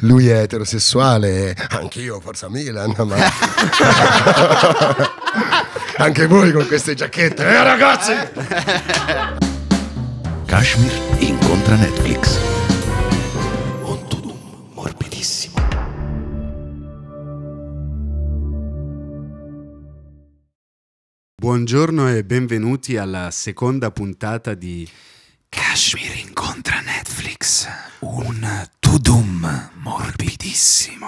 lui è eterosessuale, anch'io, forza Milan, ma... anche voi con queste giacchette, eh ragazzi! Kashmir incontra Netflix. Ontudum, morbidissimo. Buongiorno e benvenuti alla seconda puntata di Kashmir incontra Netflix, un Tudum morbidissimo.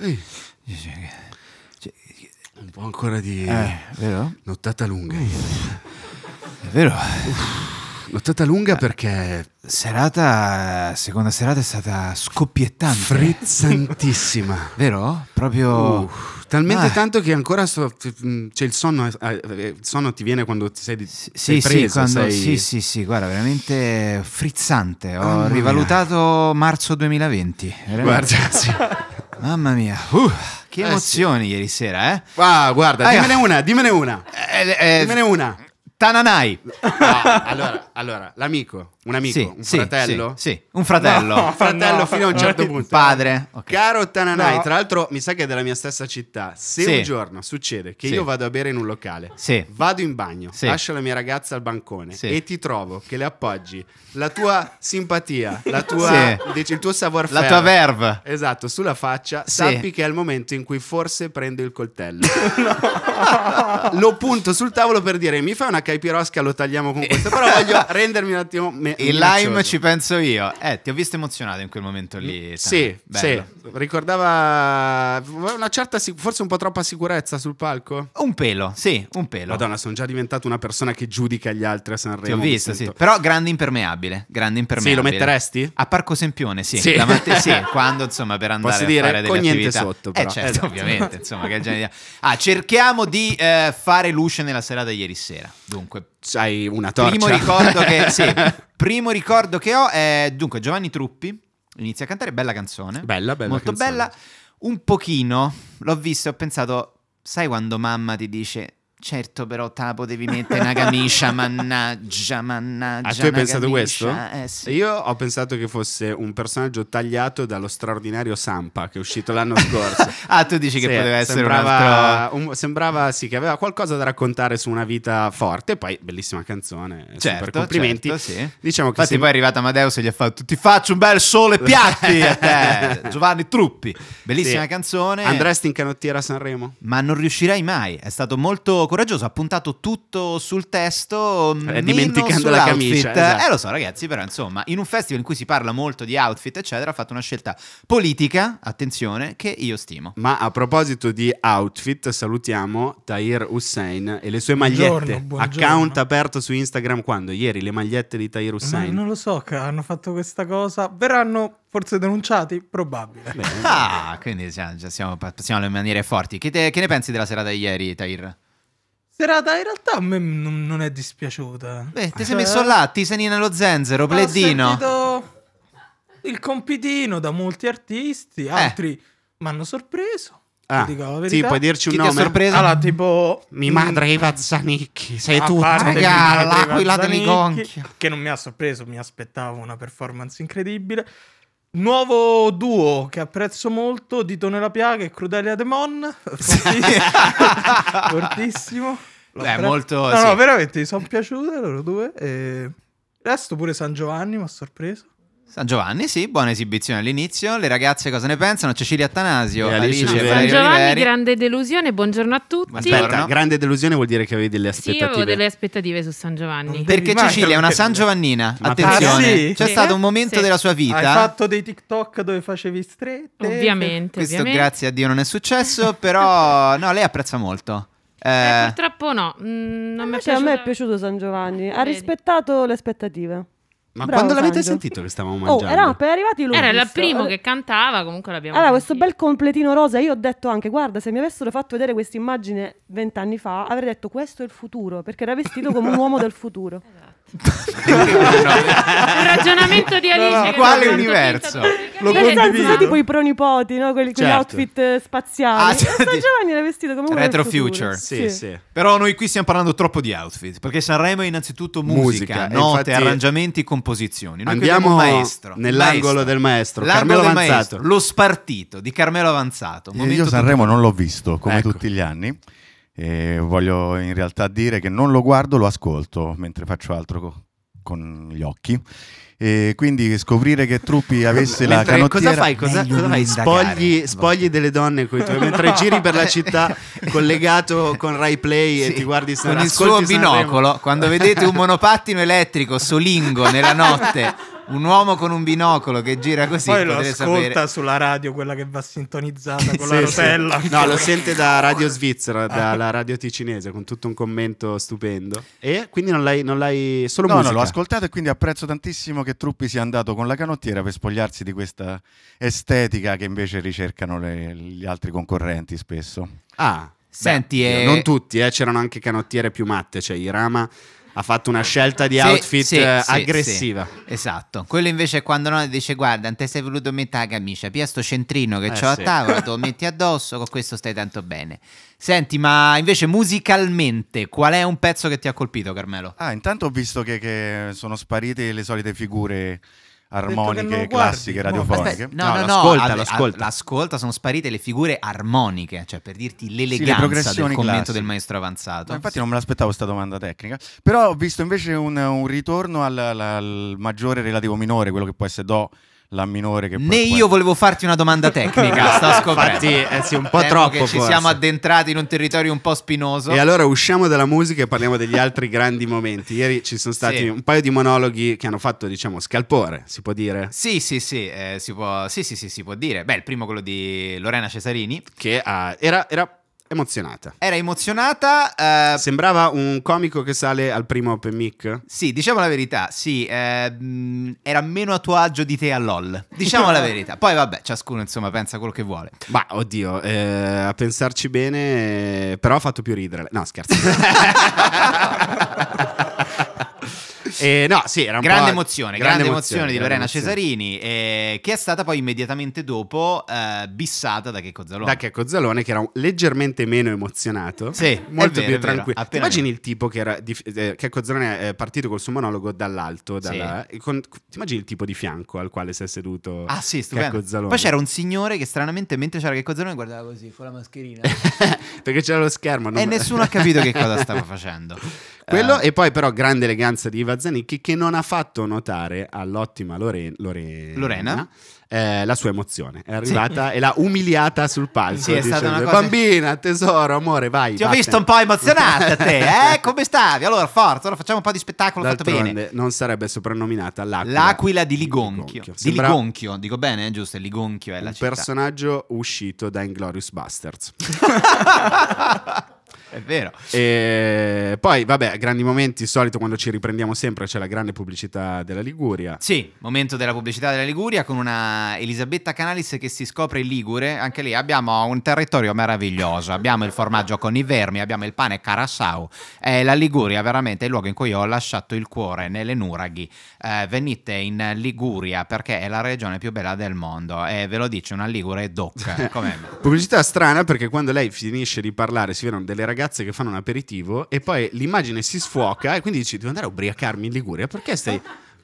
Eh. Un po' ancora di eh, vero? nottata lunga. È vero? Uff. Lottata lunga eh, perché... Serata, seconda serata è stata scoppiettante. Frizzantissima. Vero? Proprio... Uh, talmente ah. tanto che ancora so, cioè il, sonno, eh, eh, il sonno ti viene quando ti sei, sì, sei sì, Quando, sei... Sì, sì, sì, guarda, veramente frizzante. Ho oh, rivalutato marzo 2020. Veramente. Guarda, sì. Mamma mia. Uh. Che emozioni eh sì. ieri sera, eh? Ah, guarda, ah, dimmene una, dimmene una. Eh, eh, dimmene una. Tananai. No, ah, allora, allora, l'amico un amico, sì, un, sì, fratello? Sì, sì, un fratello? No, un fratello no, fino a un certo punto. Padre. Okay. Caro Tananai, no. tra l'altro mi sa che è della mia stessa città. Se un giorno succede che io vado a bere in un locale, vado in bagno, lascio la mia ragazza al bancone e ti trovo che le appoggi la tua simpatia, la tua, il tuo savoir faire. La tua verve. Esatto, sulla faccia, sappi che è il momento in cui forse prendo il coltello. Lo punto sul tavolo per dire mi fai una caipirosca, lo tagliamo con questo, però voglio rendermi un attimo... Me- il lime ci penso io. Eh, ti ho visto emozionato in quel momento lì. Sì, sì, Ricordava una certa, forse un po' troppa sicurezza sul palco. Un pelo, sì, un pelo. Madonna, sono già diventato una persona che giudica gli altri a Sanremo. Ti ho visto, sì. Però grande impermeabile, grande impermeabile. Sì, lo metteresti? A Parco Sempione, sì. Sì, sì quando insomma per andare Posso a dire, fare delle attività. niente sotto, eh, però. Eh, certo, esatto. ovviamente, insomma, che genere. di... Ah, cerchiamo di eh, fare luce nella serata ieri sera. Dunque, hai una torcia. Primo ricordo che, sì, primo ricordo che ho è, dunque, Giovanni Truppi inizia a cantare, bella canzone. Bella, bella Molto canzone. bella. Un pochino, l'ho visto e ho pensato, sai quando mamma ti dice Certo, però te la potevi mettere una camicia, mannaggia, mannaggia. Ah, tu hai pensato camicia? questo? Eh, sì. Io ho pensato che fosse un personaggio tagliato dallo straordinario Sampa che è uscito l'anno scorso. ah, tu dici sì, che poteva essere sembrava, un altro... Un, sembrava sì, che aveva qualcosa da raccontare su una vita forte. Poi, bellissima canzone. Eh, certo, complimenti. Certo, sì. diciamo Infatti, se... poi è arrivato Amadeus e gli ha fatto Ti faccio un bel sole piatti eh, Giovanni Truppi. Bellissima sì. canzone. Andresti in canottiera a Sanremo? Ma non riuscirai mai. È stato molto coraggioso, ha puntato tutto sul testo, mm, eh, dimenticando la camicia. Eh, esatto. Eh lo so ragazzi, però insomma, in un festival in cui si parla molto di outfit eccetera, ha fatto una scelta politica, attenzione, che io stimo. Ma a proposito di outfit, salutiamo Tahir Hussein e le sue magliette. Buongiorno, buongiorno. Account aperto su Instagram quando? Ieri le magliette di Tahir Hussein. Ma non lo so che hanno fatto questa cosa, verranno forse denunciati? Probabile. Beh, ah, quindi già, già siamo, passiamo alle maniere forti. Che, te, che ne pensi della serata di ieri, Tahir? serata in realtà a me non, non è dispiaciuta. Beh, ti eh, sei messo là, tisanina lo zenzero, pleddino. Ho sentito il compitino da molti artisti, eh. altri eh. mi hanno sorpreso. Ah, sì, puoi dirci un Chi nome? sorpresa? Allora, tipo mi mm, madre Eva Zanicchi, sei tu, raga, l'aquila delle Conchia. Che non mi ha sorpreso, mi aspettavo una performance incredibile. Nuovo duo che apprezzo molto, Dito nella piaga e Crudelia Demon. Fortissimo. L'ho Beh, appre- molto... No, sì. no, veramente, mi sono piaciute loro due. E... Resto pure San Giovanni, mi ha sorpreso. San Giovanni, sì, buona esibizione all'inizio. Le ragazze cosa ne pensano? Cecilia Attanasio, Alice, Alice San Giovanni, Oliveri. grande delusione, buongiorno a tutti. Buongiorno. Aspetta, grande delusione vuol dire che avevi delle aspettative. Sì, avevo delle aspettative su San Giovanni. Perché Cecilia è una San Giovannina, ma attenzione. Ah, sì? C'è sì. stato un momento sì. della sua vita. Hai fatto dei TikTok dove facevi strette. Ovviamente, Questo ovviamente. grazie a Dio non è successo, però no, lei apprezza molto. Eh, eh purtroppo no, mm, non a, me piaciuta... a me è piaciuto San Giovanni, ha rispettato le aspettative. Ma Bravo, quando l'avete Sandro. sentito che stavamo oh, mangiando? Oh, era appena arrivati lui. Era il primo che cantava, comunque l'abbiamo Allora, sentito. questo bel completino rosa, io ho detto anche, guarda, se mi avessero fatto vedere questa immagine vent'anni fa, avrei detto questo è il futuro, perché era vestito come un uomo del futuro. Esatto un ragionamento di Alice. No, no, quale universo? Lo condivido. tipo i pronipoti, no? Quelli, certo. outfit eh, spaziali. Ah, cioè, Giovanni era vestito come un Retro future. Sì, sì. sì. Però noi qui stiamo parlando troppo di outfit, perché Sanremo è innanzitutto musica, musica note, arrangiamenti, composizioni. Noi andiamo maestro, nell'angolo maestro. del maestro, Carmelo del Avanzato. Maestro, lo spartito di Carmelo Avanzato. Io Sanremo non l'ho visto, come ecco. tutti gli anni. E voglio in realtà dire che non lo guardo, lo ascolto mentre faccio altro co- con gli occhi. E quindi scoprire che Truppi avesse la canottiera cosa fai? Cosa, cosa fai? Spogli, spogli, delle donne con i tuoi, mentre no. giri per la città collegato con Rai Play sì. e ti guardi San... con il suo binocolo quando vedete un monopattino elettrico solingo nella notte un uomo con un binocolo che gira così poi lo ascolta sapere. sulla radio quella che va sintonizzata con sì, la rotella sì. no lo sente da radio svizzera dalla radio ticinese con tutto un commento stupendo e quindi non l'hai, non l'hai solo no, musica no l'ho ascoltato e quindi apprezzo tantissimo che Truppi sia andato con la canottiera per spogliarsi di questa estetica che invece ricercano le, gli altri concorrenti spesso ah Senti, Beh, eh, non tutti, eh, c'erano anche canottiere più matte, cioè i Rama ha fatto una scelta di sì, outfit sì, eh, aggressiva. Sì, esatto. Quello invece è quando no, dice guarda, non ti sei voluto mettere la camicia, pia sto centrino che eh, ho a tavola, te lo metti addosso, con questo stai tanto bene. Senti, ma invece musicalmente qual è un pezzo che ti ha colpito, Carmelo? Ah, intanto ho visto che, che sono sparite le solite figure armoniche classiche radiofoniche. no, no, no, no ascolta, al, ascolta. l'ascolta, sono sparite le figure armoniche, cioè per dirti l'eleganza sì, le del commento classiche. del maestro avanzato. Ma infatti sì. non me l'aspettavo questa domanda tecnica, però ho visto invece un, un ritorno al, al, al maggiore relativo minore, quello che può essere do la minore che... Né poi... io volevo farti una domanda tecnica, sto scoprendo. Infatti, eh sì, un po' Temo troppo. Che ci forse. siamo addentrati in un territorio un po' spinoso. E allora usciamo dalla musica e parliamo degli altri grandi momenti. Ieri ci sono stati sì. un paio di monologhi che hanno fatto, diciamo, scalpore, si può dire? Sì, sì, sì, eh, si, può, sì, sì, sì, si può dire. Beh, il primo quello di Lorena Cesarini. Che ah, era, era Emozionata. Era emozionata. Eh... Sembrava un comico che sale al primo open mic. Sì, diciamo la verità. Sì, eh, era meno a tuo agio di te a LOL. Diciamo la verità. Poi vabbè, ciascuno insomma pensa quello che vuole. Ma oddio, eh, a pensarci bene, eh, però ha fatto più ridere. No, scherzo. Eh, no, sì, era un grande emozione, grande, grande emozione, emozione di Lorena emozione. Cesarini, eh, che è stata poi immediatamente dopo eh, bissata da Checco Zalone. Da Checco Zalone, che era un, leggermente meno emozionato, sì, molto vero, più tranquillo. Appena immagini il tipo che era. Di, eh, Checco Zalone è partito col suo monologo dall'alto, dalla, sì. con, ti immagini il tipo di fianco al quale si è seduto ah, sì, Checco Zalone. Poi c'era un signore che stranamente, mentre c'era Checco Zalone, guardava così fuori la mascherina perché c'era lo schermo. Non... E nessuno ha capito che cosa stava facendo. Quello, eh. e poi però grande eleganza di Iva Zanicchi che non ha fatto notare all'ottima Lore- Lore- Lorena eh, la sua emozione. È arrivata sì. e l'ha umiliata sul palco. Sì, dicendo, cosa... Bambina, tesoro, amore, vai. Ti vattene. ho visto un po' emozionata te, eh? Come stavi? Allora, forza, allora facciamo un po' di spettacolo D'altronde, fatto bene. Non sarebbe soprannominata l'aquila. L'aquila di Ligonchio. Ligonchio. Di Ligonchio, dico bene, giusto? Ligonchio è la un città. personaggio uscito da Inglorious Bastards. È vero. E poi, vabbè, grandi momenti, solito quando ci riprendiamo sempre c'è la grande pubblicità della Liguria. Sì, momento della pubblicità della Liguria con una Elisabetta Canalis che si scopre in Ligure. Anche lì abbiamo un territorio meraviglioso, abbiamo il formaggio con i vermi, abbiamo il pane Carassau. È eh, la Liguria veramente è il luogo in cui ho lasciato il cuore, nelle nuraghi. Eh, venite in Liguria perché è la regione più bella del mondo e ve lo dice una Ligure doc. pubblicità strana perché quando lei finisce di parlare si vedono delle ragazze ragazze che fanno un aperitivo e poi l'immagine si sfuoca e quindi dici devo andare a ubriacarmi in Liguria, perché stai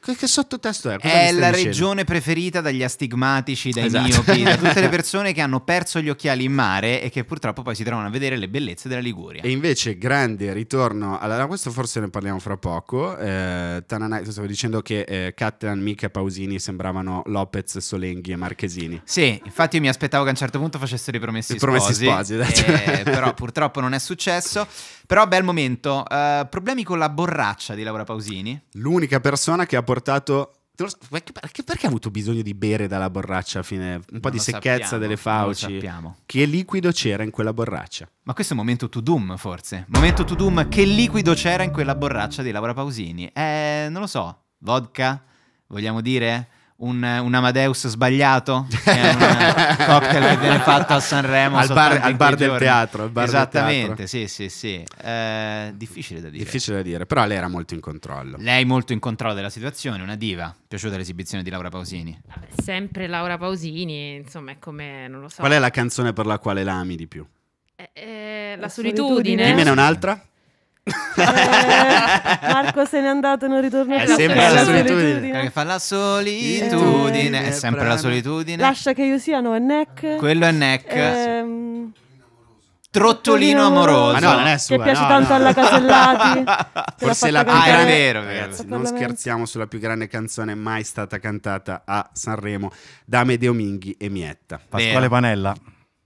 che, che sottotesto è? Cosa è la dicendo? regione preferita dagli astigmatici, dai esatto. miopi, da tutte le persone che hanno perso gli occhiali in mare e che purtroppo poi si trovano a vedere le bellezze della Liguria. E invece, grande ritorno, allora questo forse ne parliamo fra poco. Eh, Tananai, stavo dicendo che eh, Cattelan, Mica Pausini sembravano Lopez, Solenghi e Marchesini. Sì, infatti io mi aspettavo che a un certo punto facessero i promessi, I promessi sposi. sposi esatto. eh, però purtroppo non è successo. Però bel momento. Uh, problemi con la borraccia di Laura Pausini. L'unica persona che ha portato portato perché, perché, perché, ha avuto bisogno di bere dalla borraccia a fine? Un po' non di secchezza sappiamo, delle fauci. Che liquido c'era in quella borraccia? Ma questo è un momento to doom, forse. Momento to doom, che liquido c'era in quella borraccia di Laura Pausini? Eh, non lo so. Vodka? Vogliamo dire? un, un, Amadeus sbagliato, che un cocktail che viene fatto a Sanremo. al bar, al bar del teatro. Bar Esattamente, del teatro. sì, sì, sì. Eh, difficile da dire. Difficile da dire, però lei era molto in controllo. Lei molto in controllo della situazione, una diva. Piaciuta l'esibizione di Laura Pausini? Sempre Laura Pausini, insomma, è come, non lo so. Qual è la canzone per la quale la ami di più? Eh, eh, la, la solitudine. solitudine. Dimmene un'altra eh, Marco se n'è andato e non ritorna più. È sempre la, solitudine. solitudine. Che fa la solitudine. Eh, è sempre la solitudine. Lascia che io sia, no, è neck. Quello è neck. Ehm... Trottolino amoroso. Ma ah, no, non è sua, Che piace no, tanto no. alla Casellati. Forse la più ah, grande. Ah, vero, ragazzi. Non scherziamo sulla più grande canzone mai stata cantata a Sanremo da Medeo Minghi e Mietta. Pasquale Panella.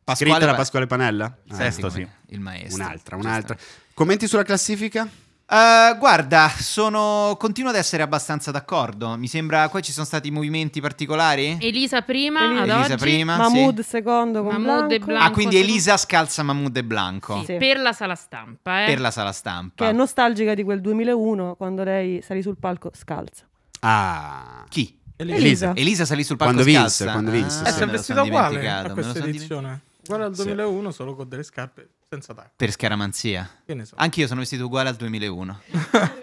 Pasquale Scritta da Pasquale Panella? Sesto, ah, ecco, sì. Il maestro. Un'altra, un'altra. Commenti sulla classifica? Uh, guarda, sono... continuo ad essere abbastanza d'accordo. Mi sembra qua ci sono stati movimenti particolari. Elisa prima, Elisa, Elisa prima Mahmood sì. secondo con Mahmood Blanco. Blanco. Ah, quindi Elisa scalza Mahmoud e Blanco. Sì, sì. Per la sala stampa, eh. Per la sala stampa. Che è nostalgica di quel 2001 quando lei salì sul palco scalza. Ah. Chi? Elisa. Elisa, Elisa salì sul palco quando scalza. Vinse, quando vinse, ah, sì. È sempre vestita uguale a questa edizione. Uguale al 2001 sì. solo con delle scarpe senza tacco. Per scaramanzia. Che ne so. Anch'io sono vestito uguale al 2001.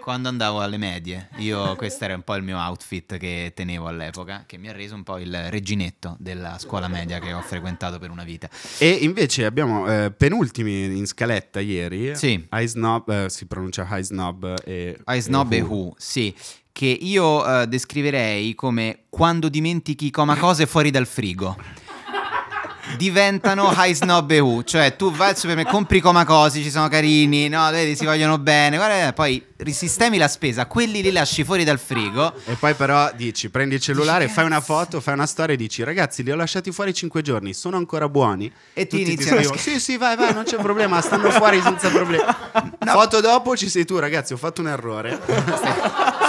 Quando andavo alle medie, io questo era un po' il mio outfit che tenevo all'epoca, che mi ha reso un po' il reginetto della scuola media che ho frequentato per una vita. E invece abbiamo eh, penultimi in scaletta ieri. Sì. High Snob, eh, si pronuncia High Snob e High Snob e Who, who sì che io eh, descriverei come quando dimentichi coma cose fuori dal frigo diventano high snob EU. Cioè, tu vai al supermercato, compri comacosi, ci sono carini, no, vedi, si vogliono bene. Guarda, poi risistemi la spesa, quelli li lasci fuori dal frigo. E poi però dici, prendi il cellulare, dici, fai una foto, fai una storia e dici, ragazzi, li ho lasciati fuori cinque giorni, sono ancora buoni. E ti iniziano a scrivo, sì, sì, vai, vai, non c'è problema, stanno fuori senza problemi. No. Foto dopo ci sei tu, ragazzi, ho fatto un errore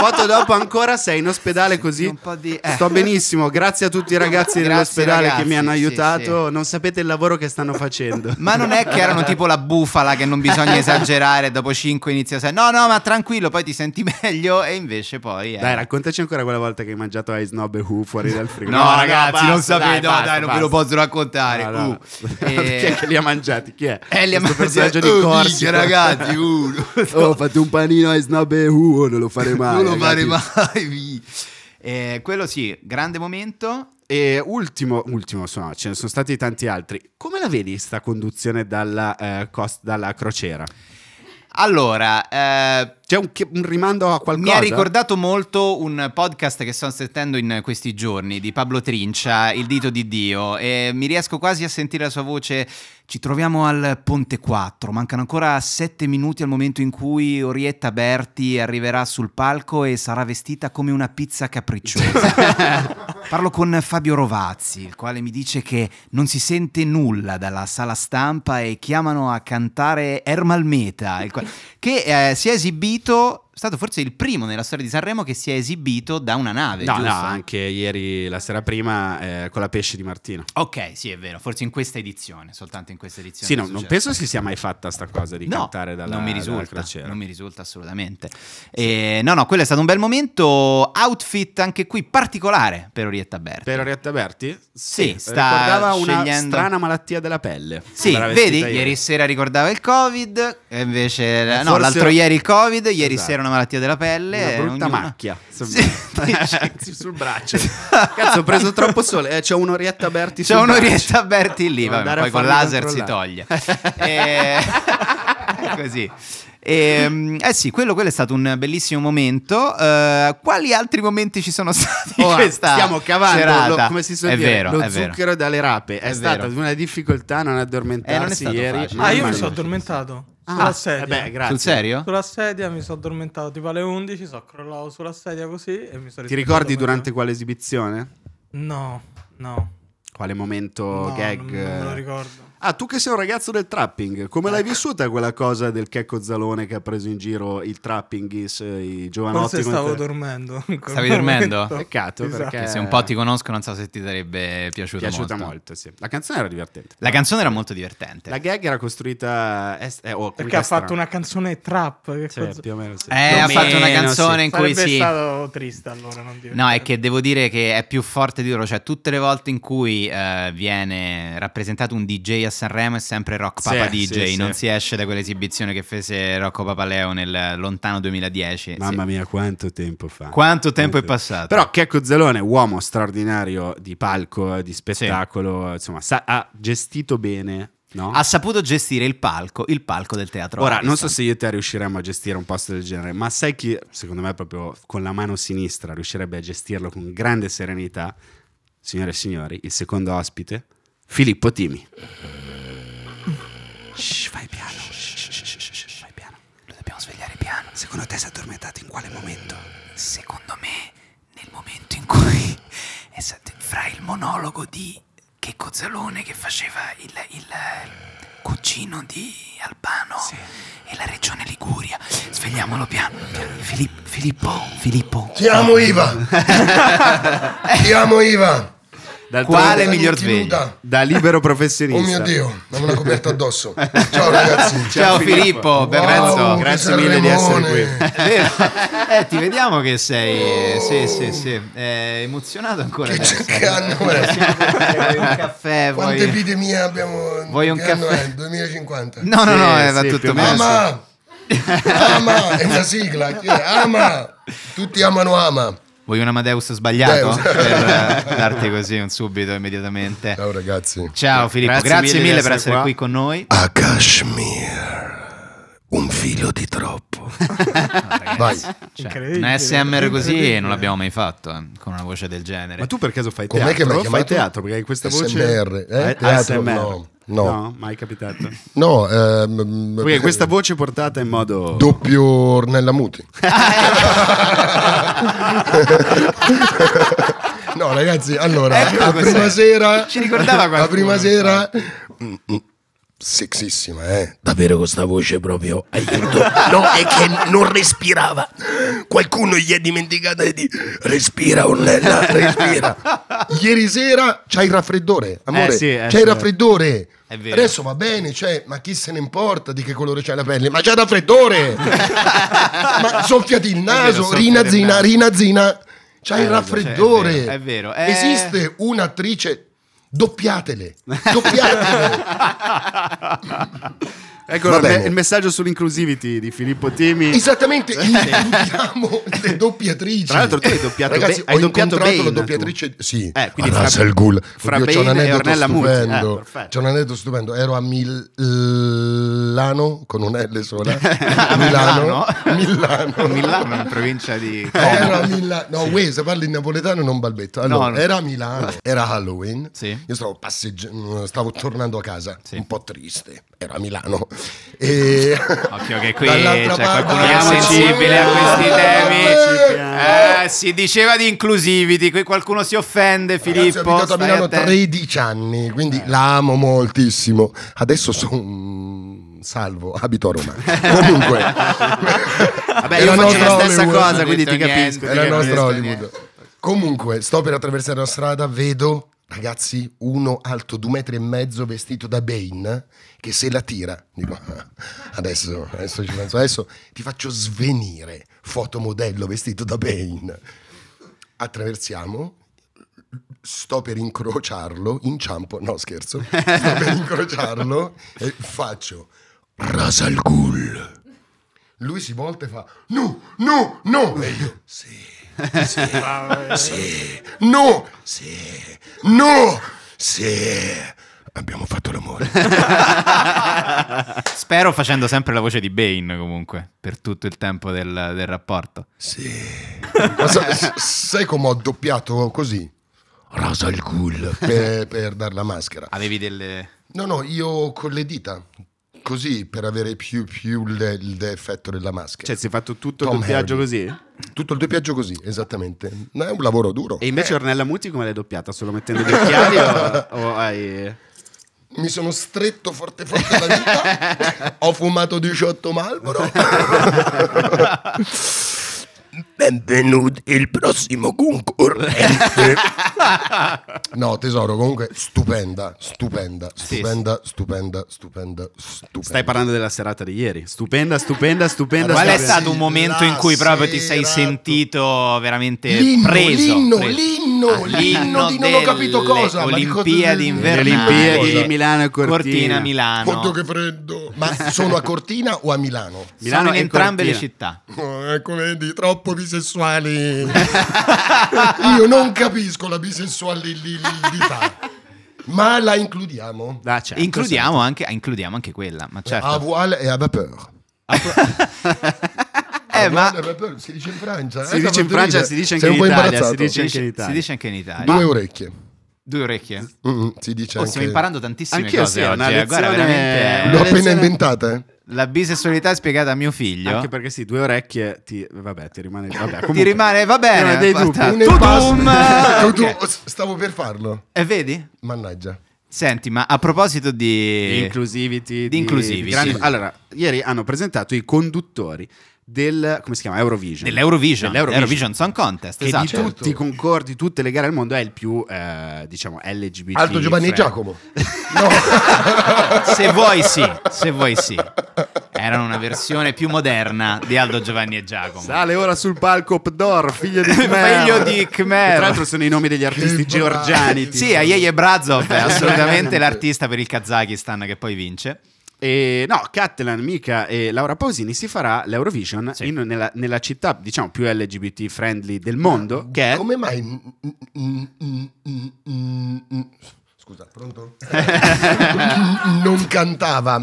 foto dopo ancora sei in ospedale così. Di... Eh. Sto benissimo, grazie a tutti i ragazzi dell'ospedale ragazzi, che mi hanno aiutato. Sì, sì. Non sapete il lavoro che stanno facendo. Ma non è che erano tipo la bufala che non bisogna esagerare, dopo 5 inizia 6. No, no, ma tranquillo, poi ti senti meglio e invece poi... Eh. Dai, raccontaci ancora quella volta che hai mangiato Ice Snob e Who fuori dal frigo. No, no ragazzi, no, basta, non sapete, dai, basta, dai, non ve lo posso raccontare. No, no. Uh. Eh. Chi è che li ha mangiati? Chi è? Eh, li ha mangiati. personaggio di oh, Corsica. ragazzi, uh. oh, fate un panino Ice Snob e Who, non lo fare mai arrivare mai. Eh, quello sì, grande momento. E ultimo, ultimo sono, ce ne sono stati tanti altri. Come la vedi sta conduzione dalla, eh, cost, dalla crociera? Allora, eh, c'è un, un, rimando a qualcosa. Mi ha ricordato molto un podcast che sto sentendo in questi giorni di Pablo Trincia, Il dito di Dio, e mi riesco quasi a sentire la sua voce. Ci troviamo al Ponte 4, mancano ancora sette minuti al momento in cui Orietta Berti arriverà sul palco e sarà vestita come una pizza capricciosa. Parlo con Fabio Rovazzi, il quale mi dice che non si sente nulla dalla sala stampa e chiamano a cantare Ermal Meta, che eh, si è esibito sito stato forse il primo nella storia di Sanremo che si è esibito da una nave. No, giusto? no, anche ieri, la sera prima, eh, con la pesce di Martina. Ok, sì, è vero, forse in questa edizione, soltanto in questa edizione. Sì, no, non penso si sia mai fatta sta cosa di no, cantare dalla, non mi risulta, Non mi risulta assolutamente. E, eh, no, no, quello è stato un bel momento. Outfit anche qui particolare per Orietta Berti. Per Orietta Berti? Sì, sì eh, sta ricordava una strana malattia della pelle. Sì, vedi, ieri. ieri. sera ricordava il Covid, e invece eh, no, l'altro ieri il Covid, ieri esatto. sera una malattia della pelle. Una brutta ognuno... macchia sì. sul braccio. Cazzo, ho preso troppo sole. Eh, c'è un'orietta Berti C'è un'orietta Berti lì, vabbè, poi con laser si toglie. e... Così. E, ehm, eh sì, quello, quello, è stato un bellissimo momento. Uh, quali altri momenti ci sono stati oh, ah, questa Stiamo cavando, lo, come si suol è dire, vero, lo zucchero vero. dalle rape. È, è stata vero. una difficoltà non addormentarsi eh, non ieri. Facile. Ah, io mi sono addormentato. Ah. Sulla ah, sedia. beh, grazie. Sul serio? Sulla sedia mi sono addormentato tipo alle 11, so crollato sulla sedia così e mi sono Ti ricordi durante quale esibizione? No, no. Quale momento no, gag? Non, non lo ricordo. Ah, tu che sei un ragazzo del trapping, come l'hai ecco. vissuta quella cosa del Checco Zalone che ha preso in giro il trappinghis, i giovanotti? Forse stavo te... dormendo. Stavi dormendo? Peccato, esatto. perché se un po' ti conosco non so se ti sarebbe piaciuto molto. piaciuta molto. molto sì. La canzone era divertente. La canzone era molto divertente. La gag era costruita... Eh, oh, perché ha fatto una canzone trap. Cioè, cosa... più o meno sì. Eh, ha fatto una canzone sì. in cui sarebbe sì... stato triste allora, non dire. No, è che devo dire che è più forte di loro, cioè tutte le volte in cui uh, viene rappresentato un DJ a Sanremo è sempre Rock Papa sì, DJ, sì, non sì. si esce da quell'esibizione che fece Rocco Papaleo nel lontano 2010. Mamma mia, quanto tempo fa. Quanto tempo quanto... è passato. Però Checco Zalone, uomo straordinario di palco, di spettacolo, insomma, ha gestito bene No? Ha saputo gestire il palco, il palco del teatro. Ora, Ariston. non so se io e te riusciremo a gestire un posto del genere, ma sai chi, secondo me, proprio con la mano sinistra riuscirebbe a gestirlo con grande serenità? Signore e signori, il secondo ospite Filippo Timi. Shh, vai piano. vai piano. Lo dobbiamo svegliare piano. Secondo te si è addormentato in quale momento? Secondo me nel momento in cui è stato fra il monologo di Checco Zalone che faceva il, il cugino di Albano sì. e la regione Liguria. Svegliamolo piano. Filippo, Filippo. Filippo, Filippo. Siamo Iva. amo, Iva. Dal Quale miglior sveglia? Da libero professionista. Oh mio Dio, me la coperta addosso. Ciao ragazzi. Ciao, Ciao Filippo, wow, benvenuto. Grazie mille di essere qui. eh, ti vediamo che sei oh. sì, sì, sì. Eh, emozionato ancora. Che, che anno Vuoi un caffè? Quante vuoi... epidemie abbiamo? Vuoi un caffè? 2050. No, no, no, eh, va tutto bene. Ama! Ama! È una sigla. Ama! Tutti amano Ama. Vuoi un Amadeus sbagliato? Deus. Per eh, darti così un subito, immediatamente. Ciao ragazzi. Ciao Filippo, grazie, grazie mille, mille, per essere, qua. qui con noi. A Kashmir un filo di troppo. no, Vai. Cioè, una SMR così non l'abbiamo mai fatto eh, con una voce del genere. Ma tu per caso fai Com'è teatro? Che fai teatro perché hai questa SMR, voce. Eh? Teatro, no. No. no mai capitato. No, ehm, perché questa voce portata in modo doppio Ornella Muti. no, ragazzi, allora, ecco la prima sera ci ricordava qualcuno. La prima sera sexissima, eh? Davvero con sta voce proprio aiuto. No, è che non respirava. Qualcuno gli è dimenticato di respira, Ornella, respira. Ieri sera c'hai il raffreddore, amore. Eh sì, eh c'hai sì. il raffreddore. È vero. Adesso va bene, cioè, ma chi se ne importa di che colore c'hai la pelle? Ma c'è raffreddore! ma soffiati il naso, vero, rinazzina, rinazzina. C'hai il eh, raffreddore. è vero, è vero. Eh. Esiste un'attrice doppiatele, doppiatele. Ecco me- il messaggio sull'inclusivity di Filippo Temi. Esattamente, includiamo le doppiatrici. Tra l'altro, tu hai doppiato, Ragazzi, hai doppiato Bane, la doppiatrice. Tu. Sì, eh, quindi fra, il ghoul. Fra Oddio, Bane c'è un aneddoto eh, stupendo. Eh, c'è un aneddoto stupendo. Ero a Milano con un L sola. a Milano. Milano. Milano, in provincia di. Ero a Milano. No, Wes, se parli in napoletano non balbetto. Allora, no. era a Milano, era Halloween. Sì. Io stavo passeggiando, stavo tornando a casa, sì. un po' triste era a Milano. E... Occhio che qui c'è cioè, qualcuno che è sensibile a questi temi. Eh, si diceva di inclusivity, qui qualcuno si offende Filippo. Ragazzi, ho abitato a Milano a 13 anni, quindi eh. la amo moltissimo. Adesso sono salvo, abito a Roma. Comunque. Vabbè, io faccio la stessa Hollywood. cosa, quindi ti capisco. Niente, il nostro Hollywood. Comunque, sto per attraversare la strada, vedo ragazzi, uno alto due metri e mezzo vestito da Bane che se la tira. Dico, ah, adesso, adesso ci penso, adesso ti faccio svenire, fotomodello vestito da Bane. Attraversiamo, sto per incrociarlo, inciampo, no scherzo, sto per incrociarlo e faccio Rasal Ghul. Lui si volta e fa, no, no, no, e io, sì. Sì, no, sì, no, sì. Abbiamo fatto l'amore. Spero facendo sempre la voce di Bane comunque, per tutto il tempo del, del rapporto. Sì. Sa, sai come ho doppiato così? Rosa il ghoul per, per dar la maschera. Avevi delle... No, no, io con le dita così per avere più, più l'effetto della maschera. Cioè, si è fatto tutto Tom il doppiaggio Hardy. così? Tutto il doppiaggio così, esattamente. Ma è un lavoro duro. E invece eh. Ornella Muti come l'hai doppiata? Solo mettendo gli occhiali o, o hai mi sono stretto forte forte la vita, ho fumato 18 Marlboro benvenuti il prossimo concorrente. no, tesoro, comunque stupenda, stupenda, stupenda, sì, stupenda, stupenda, stupenda. Stai parlando della serata di ieri. Stupenda, stupenda, stupenda. Qual è stato un momento in cui proprio ti sei sentito veramente l'inno, preso? L'inno, preso. l'inno, ah, l'inno di non ho capito cosa. Olimpiadi invernali. Olimpiadi di Milano e Cortina. Cortina, Milano. Quanto che freddo. Ma sono a Cortina o a Milano? Milano sono in entrambe Cortina. le città. Oh, ecco, vedi, troppo vicino bisessuali. Io non capisco la bisessualità. Ma la includiamo. Ah, certo, includiamo, certo. anche, ah, includiamo, anche, quella. Ma eh, certo. A voile e a vapeur. Eh, ma si dice in Francia, eh, si eh, dice in Francia, si dice anche in Italia, si dice anche in Italia. Si dice anche in Italia. Due orecchie. Due orecchie. Mm, mm si dice oh, anche... Stiamo imparando tantissime Anch'io cose sì, oggi. Eh, lezione... Guarda, veramente... L'ho appena inventata, eh la bisessualità è spiegata a mio figlio. Anche perché sì, due orecchie ti vabbè, ti rimane vabbè, comunque, ti rimane va bene, dei dubbi. okay. Stavo per farlo. E eh, vedi? Mannaggia. Senti, ma a proposito di inclusivity, di, di, inclusivity. di grandi... allora, ieri hanno presentato i conduttori del come si chiama Eurovision dell'Eurovision, dell'Eurovision, Eurovision Song Contest che esatto. di tutti i certo. concordi tutte le gare al mondo è il più eh, diciamo LGBT Alto Giovanni friend. e Giacomo no. se vuoi sì se vuoi sì erano una versione più moderna di Aldo Giovanni e Giacomo sale ora sul palco Pdor figlio di Khmer figlio di Khmer e tra l'altro sono i nomi degli artisti georgiani sì Ayeye Brazov è assolutamente l'artista per il Kazakistan che poi vince e, no, Catalan, Mica e Laura Pausini si farà l'Eurovision sì. in, nella, nella, città, diciamo, più LGBT friendly del mondo, Ma, che è... Come mai... Mm, mm, mm, Scusa, pronto? non cantava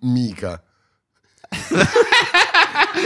mica.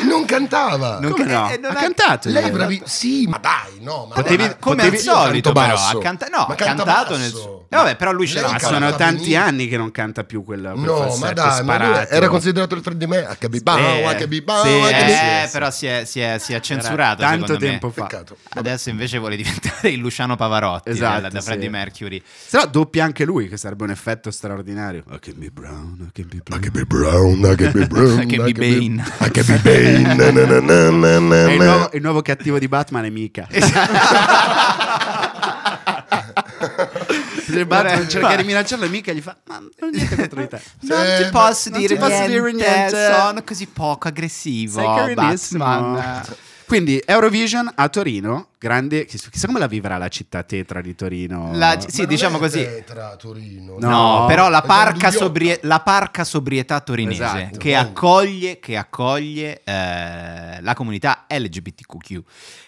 non cantava. Non, no? eh, non ha, ha, cantato. Lei bravi... Sì, ma dai, no. Ma Potevi, ma, come al solito, però, ha canta... no, ma ha cantato nel suo... Eh, vabbè, però lui ce l'ha. Sono tanti benissimo. anni che non canta più quella quel No, ma dai, ma era considerato il trend di me. HBBAO, HBBAO, Eh, però si è, si si è censurato. Tanto tempo fa. Adesso invece vuole diventare il Luciano Pavarotti eh, esatto, da Freddie Mercury. Se no, doppia anche lui, che sarebbe un effetto straordinario. I can be brown, I can be brown, I can be brown, I can be brown, I can be Hey, na, na, na, na, na, il, nuovo, il nuovo cattivo di Batman è mica. Se Batman cerca di minacciarlo e mica gli fa ma non niente contro di te non ti posso, non dire, ti posso niente, dire niente sono così poco aggressivo Sei Batman quindi Eurovision a Torino grande. Chissà come la vivrà la città tetra di Torino. La, sì, diciamo così. Tetra Torino. No, no però la parca, sobrie, la parca, sobrietà torinese esatto, che, accoglie, che accoglie eh, la comunità LGBTQQ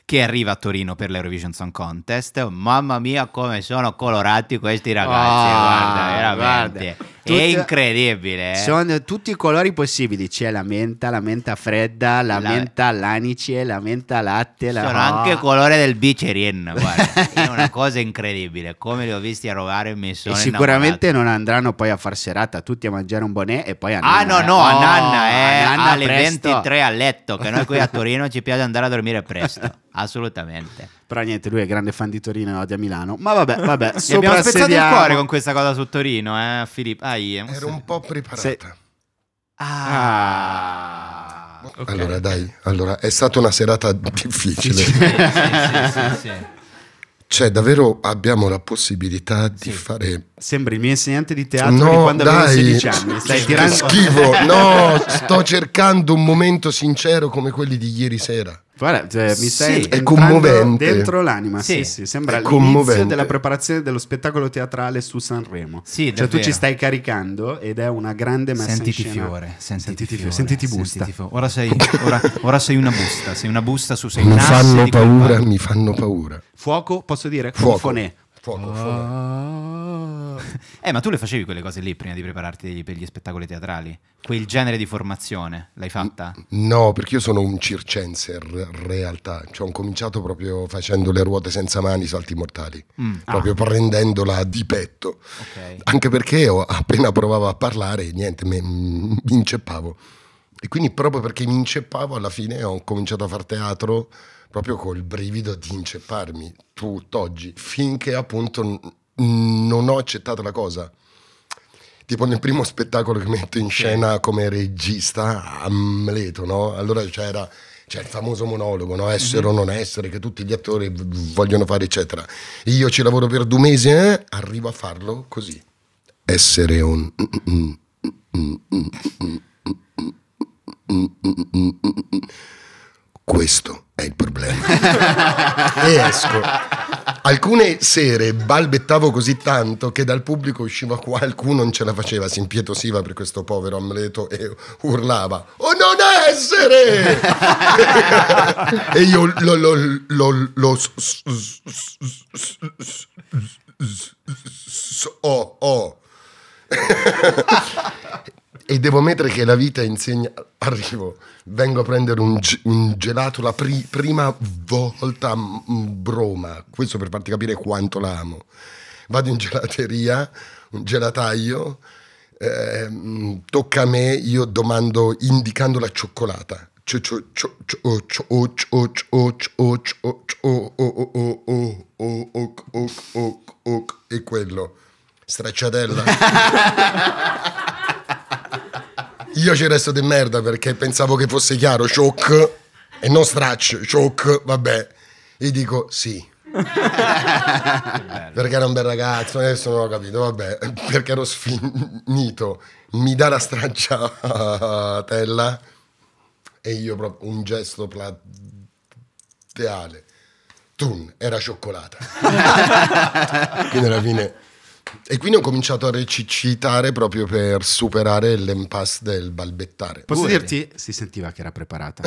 che arriva a Torino per l'Eurovision Song Contest. Mamma mia, come sono colorati questi ragazzi! Oh, guarda, veramente. Guarda. è incredibile. Eh? Sono tutti i colori possibili. C'è la menta, la menta fredda, la, la... menta all'anice, la menta latte. La... Sono anche ah. colore del bici Rien, guarda, è una cosa incredibile, come li ho visti a rovare mi sono e Sicuramente innamorato. non andranno poi a far serata tutti a mangiare un bonè e poi a Ah no, no, a oh, Nanna, eh, a Nanna alle presto. 23 a letto, che noi qui a Torino ci piace andare a dormire presto, assolutamente. Però niente, lui è grande fan di Torino e odia Milano, ma vabbè, vabbè, Ci abbiamo spezzato il cuore con questa cosa su Torino, eh, Filippo. Ah, Ero un po' preparata. Se... Ah... ah. Okay. Allora dai, allora, è stata una serata difficile. sì, sì, sì, cioè, davvero abbiamo la possibilità di fare. Sembri il mio insegnante di teatro no, di quando dai, avevo 16 anni. Stai tirando. Schifo, no, sto cercando un momento sincero come quelli di ieri sera. Guarda, cioè, mi stai sì, è commovente. dentro l'anima, sì. Sì, sì. sembra è l'inizio della preparazione dello spettacolo teatrale su Sanremo. Sì, cioè tu ci stai caricando ed è una grande messa sentiti in scena. Fiore, sentiti, sentiti fiore, sentiti busta. Sentiti ora, sei, ora, ora, sei, una busta, sei una busta su sei Mi fanno paura, mi fanno paura. Fuoco, posso dire? Fuoco. Fuoco, Fuoco, oh. eh, ma tu le facevi quelle cose lì prima di prepararti per gli spettacoli teatrali? Quel genere di formazione l'hai fatta? No, perché io sono un circense in realtà. Cioè, ho cominciato proprio facendo le ruote senza mani, salti mortali, mm. proprio ah. prendendola di petto. Okay. Anche perché io appena provavo a parlare, niente, mi, mi inceppavo. E quindi proprio perché mi inceppavo, alla fine ho cominciato a fare teatro proprio col brivido di incepparmi tutt'oggi, finché appunto non ho accettato la cosa. Tipo nel primo spettacolo che metto in scena come regista, Amleto, no? Allora c'era cioè il famoso monologo, no? essere mm -hmm. o non essere, che tutti gli attori vogliono fare, eccetera. Io ci lavoro per due mesi, eh? arrivo a farlo così. Essere un... Questo è il problema. e esco. Alcune sere balbettavo così tanto che dal pubblico usciva qualcuno, non ce la faceva, si impietosiva per questo povero Amleto e urlava: Oh, non essere! e io lo, lo, lo, lo so, oh. E devo ammettere che la vita insegna. Arrivo, vengo a prendere un, un gelato la pri- prima volta a Broma. Questo per farti capire quanto la amo. Vado in gelateria, un gelataio. Eh, tocca a me, io domando indicando la cioccolata. E quello stracciatella. Io ci resto di merda perché pensavo che fosse chiaro, shock e non straccio, shock, vabbè. Gli dico sì. perché era un bel ragazzo, adesso non ho capito, vabbè, perché ero sfinito. Mi dà la stracciatella e io proprio un gesto plateale. Tun, era cioccolata. Quindi alla fine e quindi ho cominciato a recitare proprio per superare l'impasse del balbettare. Posso Pure. dirti? Si sentiva che era preparata.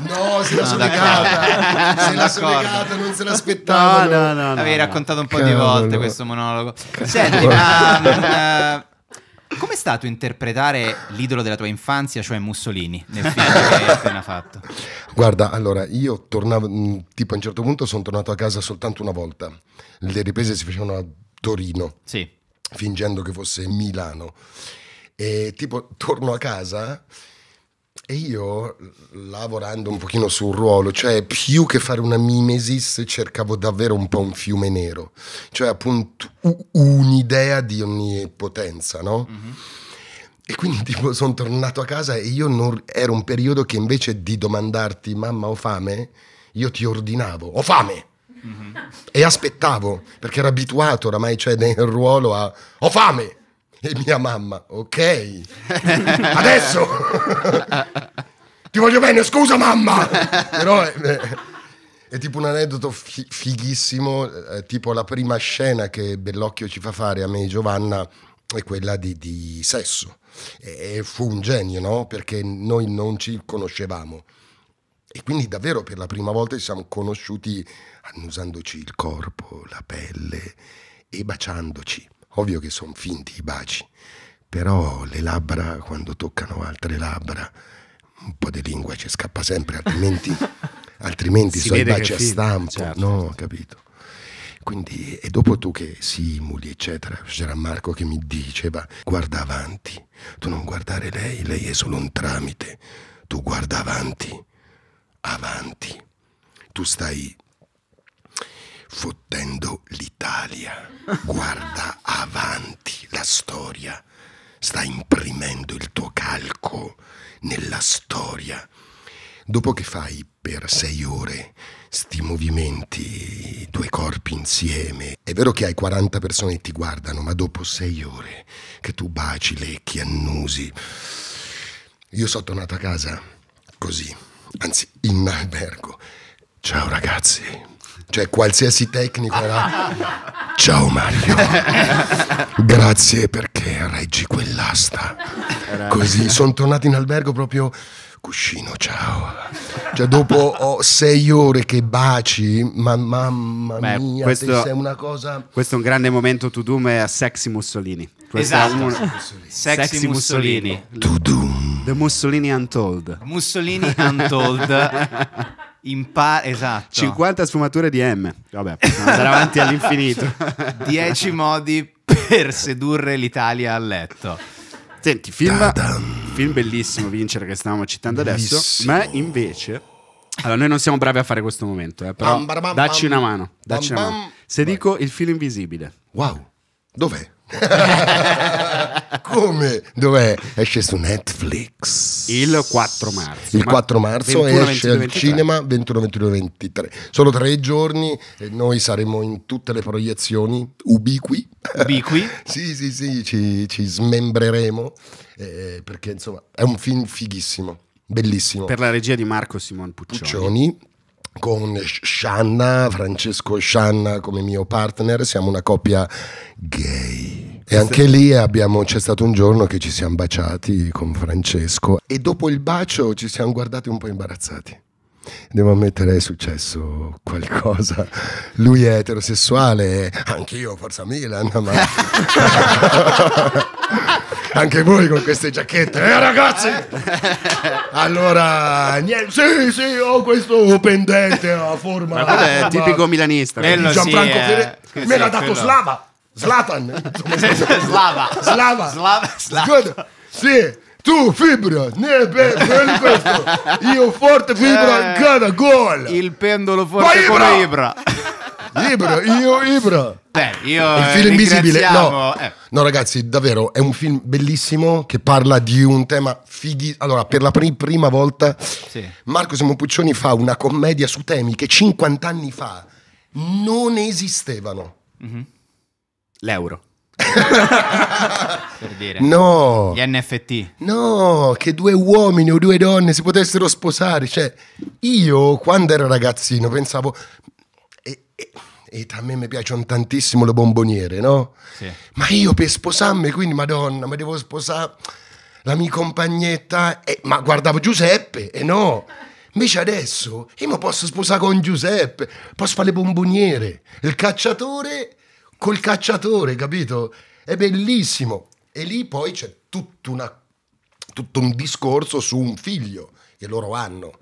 no, se la sono legata. Se la sono legata, non se l'aspettava. No, no, no, no. Avevi raccontato un po' Cavolo. di volte questo monologo. Senti, ma, ma eh, Com'è stato interpretare l'idolo della tua infanzia, cioè Mussolini, nel film che hai appena fatto? Guarda, allora, io tornavo, mm, tipo a un certo punto sono tornato a casa soltanto una volta. Le riprese si facevano a Torino, sì. fingendo che fosse Milano. E tipo torno a casa e io lavorando un pochino sul ruolo, cioè più che fare una mimesis cercavo davvero un po' un fiume nero, cioè appunto un'idea di ogni potenza, no? Mm-hmm. E quindi tipo sono tornato a casa e io non... era un periodo che invece di domandarti mamma ho fame, io ti ordinavo ho fame! Mm-hmm. E aspettavo, perché ero abituato oramai, cioè nel ruolo a... Ho fame! E mia mamma, ok, adesso! Ti voglio bene, scusa mamma! Però... Eh, è tipo un aneddoto fi- fighissimo, eh, tipo la prima scena che Bellocchio ci fa fare a me e Giovanna è quella di, di sesso. E, e, fu un genio, no? Perché noi non ci conoscevamo. E quindi davvero per la prima volta ci siamo conosciuti annusandoci il corpo, la pelle e baciandoci. Ovvio che sono finti i baci, però le labbra quando toccano altre labbra, un po' di lingua ci scappa sempre, altrimenti, altrimenti sono i baci a stampo, certo, no? Certo. Capito? Quindi, e dopo tu che simuli, eccetera, c'era Marco che mi diceva, guarda avanti, tu non guardare lei, lei è solo un tramite, tu guarda avanti avanti. Tu stai fottendo l'Italia. Guarda avanti la storia. Sta imprimendo il tuo calco nella storia. Dopo che fai per sei ore sti movimenti, i tuoi corpi insieme, è vero che hai 40 persone che ti guardano, ma dopo sei ore che tu baci, lecchi, annusi. Io sono tornato a casa così anzi in albergo. Ciao ragazzi. Cioè qualsiasi tecnico era... Ciao Mario. Grazie perché reggi quell'asta. Così sono tornato in albergo proprio cuscino, ciao. Cioè, dopo ho sei ore che baci, ma mamma Beh, mia, questo, è una cosa. Questo è un grande momento to doom a sexy Mussolini. Questo esatto. un... Sexy, sexy Mussolini. Mussolini. To doom. The Mussolini Untold. Mussolini Untold. Impa- esatto. 50 sfumature di M. Vabbè, andare avanti all'infinito. 10 modi per sedurre l'Italia a letto. Senti, film, film bellissimo, Vincere, che stavamo citando bellissimo. adesso. Ma invece... Allora, noi non siamo bravi a fare questo momento, eh, però bam, bam, dacci una mano. Dacci bam, una mano. Se Vai. dico il film invisibile. Wow. Dov'è? Come? Dov'è? Esce su Netflix. Il 4 marzo. Il 4 marzo 21, esce 22, al cinema 21, 22, 23. Solo tre giorni e noi saremo in tutte le proiezioni ubiqui. Ubiqui? sì, sì, sì, ci, ci smembreremo eh, perché insomma è un film fighissimo. Bellissimo. Per la regia di Marco Simon Puccioni. Puccioni con Shanna, Francesco Shanna come mio partner, siamo una coppia gay. E anche lì abbiamo, c'è stato un giorno che ci siamo baciati con Francesco e dopo il bacio ci siamo guardati un po' imbarazzati. Devo ammettere, è successo qualcosa. Lui è eterosessuale, anch'io, forza Milan, ma... anche voi con queste giacchette, eh ragazzi! allora, niente, sì, sì, ho questo pendente a forma... Ma è tipico milanista. Quello Gianfranco sì, eh. Fere... me l'ha dato quello. Slava! Zlatan. Slava. Slava. Slava. Slava. Sì. Tu fibra, ne be, bello questo. Io forte fibra, eh, gada, gol. Il pendolo forte Vai, come Ibra. Ibra, io Ibra. Beh, io il film invisibile. No. Eh. no, ragazzi, davvero è un film bellissimo che parla di un tema fighi. Allora, per la pr- prima volta sì. Marco Samopuccioni fa una commedia su temi che 50 anni fa non esistevano. Mm-hmm. L'euro. per dire. No. Gli NFT. No, che due uomini o due donne si potessero sposare. Cioè, io quando ero ragazzino pensavo... E, e, e a me mi piacciono tantissimo le bomboniere, no? Sì. Ma io per sposarmi, quindi, madonna, mi devo sposare la mia compagnetta... E, ma guardavo Giuseppe, e no... Invece adesso io mi posso sposare con Giuseppe, posso fare le bomboniere, il cacciatore col cacciatore, capito? È bellissimo. E lì poi c'è una, tutto un discorso su un figlio che loro hanno.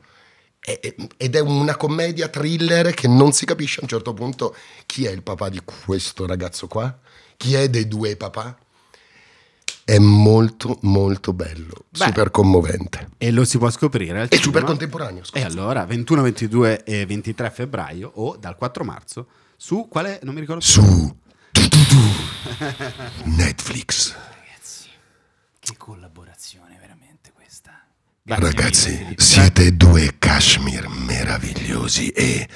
ed è una commedia thriller che non si capisce a un certo punto chi è il papà di questo ragazzo qua, chi è dei due papà. È molto molto bello, Beh, super commovente. E lo si può scoprire. È super contemporaneo. Scusa. E allora 21, 22 e 23 febbraio o dal 4 marzo su quale non mi ricordo. più. Su Netflix. Ragazzi, che collaborazione veramente questa. Grazie Ragazzi, siete due cashmere meravigliosi e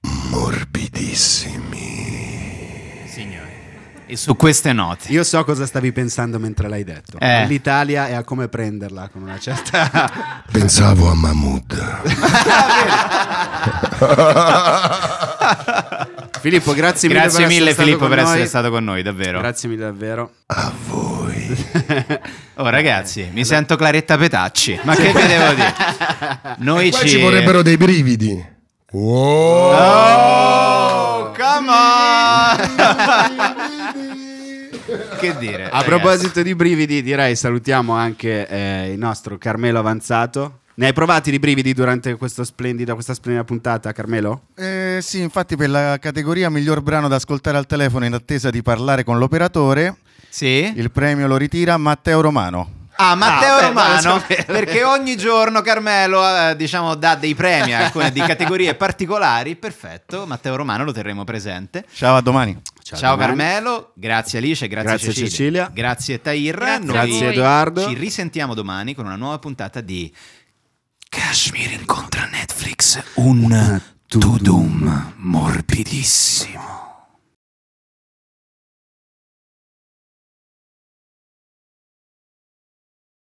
morbidissimi. Signore. E su queste note. Io so cosa stavi pensando mentre l'hai detto. Eh. All'Italia e a come prenderla con una certa... Pensavo a Mahmoud. Filippo, grazie, grazie mille. mille Filippo per essere stato con noi, davvero. Grazie mille davvero. A voi. oh ragazzi, mi sento Claretta Petacci, ma che vi devo dire? Noi ci... ci... vorrebbero dei brividi. Wow. Oh, oh, come on! che dire. A proposito di brividi, direi salutiamo anche eh, il nostro Carmelo Avanzato. Ne hai provati di brividi durante questa splendida, questa splendida puntata, Carmelo? Eh, sì, infatti per la categoria miglior brano da ascoltare al telefono in attesa di parlare con l'operatore, sì. il premio lo ritira Matteo Romano. Ah, Matteo ah, Romano, perché ogni giorno Carmelo eh, diciamo, dà dei premi a alcune di categorie particolari, perfetto, Matteo Romano lo terremo presente. Ciao, a domani. Ciao, Ciao Carmelo, grazie Alice, grazie, grazie Cecilia. Cecilia. grazie Tahir, grazie, grazie Edoardo. Ci risentiamo domani con una nuova puntata di Kashmir incontra Netflix, un to-doom morbidissimo.